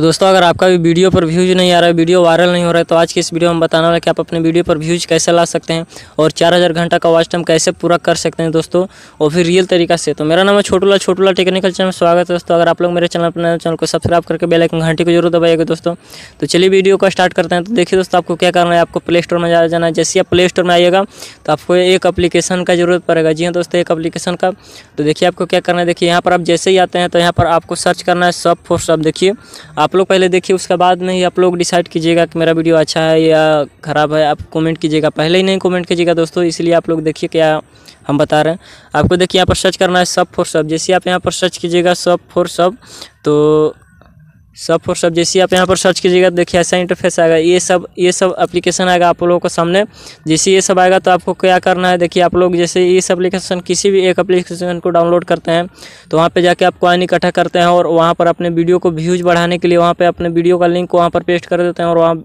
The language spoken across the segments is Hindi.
तो दोस्तों अगर आपका भी वीडियो पर व्यूज़ नहीं आ रहा है वीडियो वायरल नहीं हो रहा है तो आज की इस वीडियो में बताना है कि आप अपने वीडियो पर व्यूज़ कैसे ला सकते हैं और चार हज़ार घंटा का वॉच टाइम कैसे पूरा कर सकते हैं दोस्तों और फिर रियल तरीका से तो मेरा नाम है छोटूला छोटूला टेक्निकल चैनल स्वागत है दोस्तों अगर आप लोग मेरे चैनल अपने चैनल को सब्सक्राइब करके बेलाइकन घंटी को जरूर दबाइएगा दोस्तों तो चलिए वीडियो को स्टार्ट करते हैं तो देखिए दोस्तों आपको क्या करना है आपको प्ले स्टोर में जाना है जैसे आप प्ले स्टोर में आइएगा तो आपको एक अप्लीकेशन का जरूरत पड़ेगा जी हाँ दोस्तों एक अप्लीकेशन का तो देखिए आपको क्या करना है देखिए यहाँ पर आप जैसे ही आते हैं तो यहाँ पर आपको सर्च करना है सब फोर सब देखिए आप आप लोग पहले देखिए उसके बाद में ही आप लोग डिसाइड कीजिएगा कि मेरा वीडियो अच्छा है या ख़राब है आप कमेंट कीजिएगा पहले ही नहीं कमेंट कीजिएगा दोस्तों इसलिए आप लोग देखिए क्या हम बता रहे हैं आपको देखिए यहाँ पर सर्च करना है सब फोर सब जैसे आप यहाँ पर सर्च कीजिएगा सब फोर सब तो सब फॉर सब जैसे आप यहाँ पर सर्च कीजिएगा तो देखिए ऐसा इंटरफेस आएगा ये सब ये सब एप्लीकेशन आएगा आप लोगों के सामने जैसे ये सब आएगा तो आपको क्या करना है देखिए आप लोग जैसे ये सब एप्लीकेशन किसी भी एक एप्लीकेशन को डाउनलोड करते हैं तो वहाँ पे जाके आप कॉइन इकट्ठा करते हैं और वहाँ पर अपने वीडियो को व्यूज़ बढ़ाने के लिए वहाँ पर अपने वीडियो का लिंक वहाँ पर पेस्ट कर देते हैं और वहाँ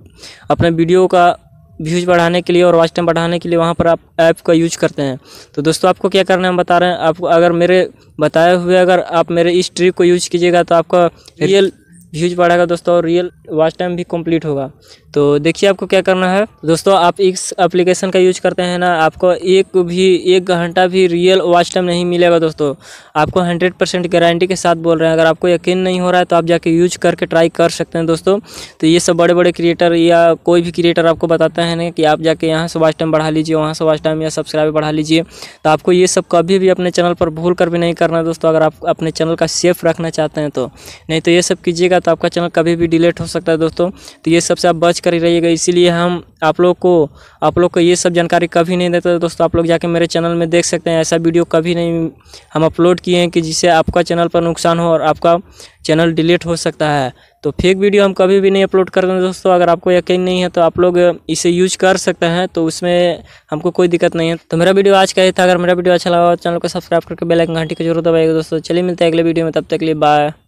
अपने वीडियो का व्यूज़ बढ़ाने के लिए और वाच टाइम बढ़ाने के लिए वहाँ पर आप ऐप का यूज करते हैं तो दोस्तों आपको क्या करना है बता रहे हैं आपको अगर मेरे बताए हुए अगर आप मेरे इस ट्रिक को यूज कीजिएगा तो आपका रियल व्यूज बढ़ेगा दोस्तों और रियल वॉच टाइम भी कंप्लीट होगा तो देखिए आपको क्या करना है दोस्तों आप इस एप्लीकेशन का यूज करते हैं ना आपको एक भी एक घंटा भी रियल वॉच टाइम नहीं मिलेगा दोस्तों आपको हंड्रेड परसेंट गारंटी के साथ बोल रहे हैं अगर आपको यकीन नहीं हो रहा है तो आप जाके यूज करके ट्राई कर सकते हैं दोस्तों तो ये सब बड़े बड़े क्रिएटर या कोई भी क्रिएटर आपको बताते हैं ना कि आप जाके यहाँ से वॉच टाइम बढ़ा लीजिए वहाँ से वॉच टाइम या सब्सक्राइब बढ़ा लीजिए तो आपको ये सब कभी भी अपने चैनल पर भूल कर भी नहीं करना दोस्तों अगर आप अपने चैनल का सेफ रखना चाहते हैं तो नहीं तो ये सब कीजिएगा तो आपका चैनल कभी भी डिलीट हो सकता है दोस्तों तो ये सबसे आप बच कर ही रहिएगा इसीलिए हम आप लोग को आप लोग को ये सब जानकारी कभी नहीं देते दोस्तों आप लोग जाके मेरे चैनल में देख सकते हैं ऐसा वीडियो कभी नहीं हम अपलोड किए हैं कि जिससे आपका चैनल पर नुकसान हो और आपका चैनल डिलीट हो सकता है तो फेक वीडियो हम कभी भी नहीं अपलोड करते हैं दोस्तों अगर आपको यकीन नहीं है तो आप लोग इसे यूज कर सकते हैं तो उसमें हमको कोई दिक्कत नहीं है तो मेरा वीडियो आज का ही था अगर मेरा वीडियो अच्छा लगा तो चैनल को सब्सक्राइब करके बेल आइकन घंटी की जरूर दबाएगा दोस्तों चलिए मिलते हैं अगले वीडियो में तब तक के लिए बाय